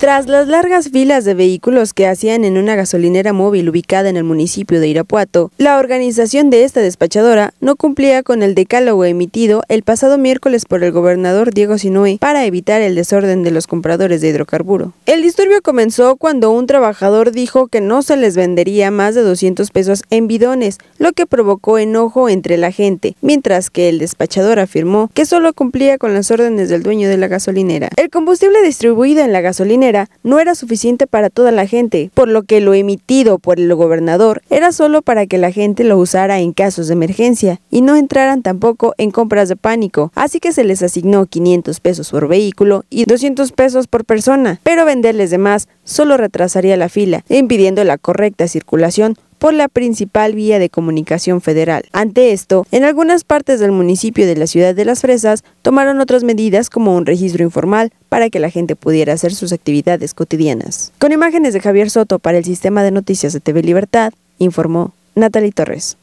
Tras las largas filas de vehículos que hacían en una gasolinera móvil ubicada en el municipio de Irapuato, la organización de esta despachadora no cumplía con el decálogo emitido el pasado miércoles por el gobernador Diego Sinue para evitar el desorden de los compradores de hidrocarburo. El disturbio comenzó cuando un trabajador dijo que no se les vendería más de 200 pesos en bidones, lo que provocó enojo entre la gente, mientras que el despachador afirmó que solo cumplía con las órdenes del dueño de la gasolinera. El combustible distribuido en la gasolinera no era suficiente para toda la gente, por lo que lo emitido por el gobernador era solo para que la gente lo usara en casos de emergencia y no entraran tampoco en compras de pánico, así que se les asignó 500 pesos por vehículo y 200 pesos por persona, pero venderles de más solo retrasaría la fila, impidiendo la correcta circulación por la principal vía de comunicación federal. Ante esto, en algunas partes del municipio de la ciudad de Las Fresas tomaron otras medidas como un registro informal para que la gente pudiera hacer sus actividades cotidianas. Con imágenes de Javier Soto para el Sistema de Noticias de TV Libertad, informó Natalie Torres.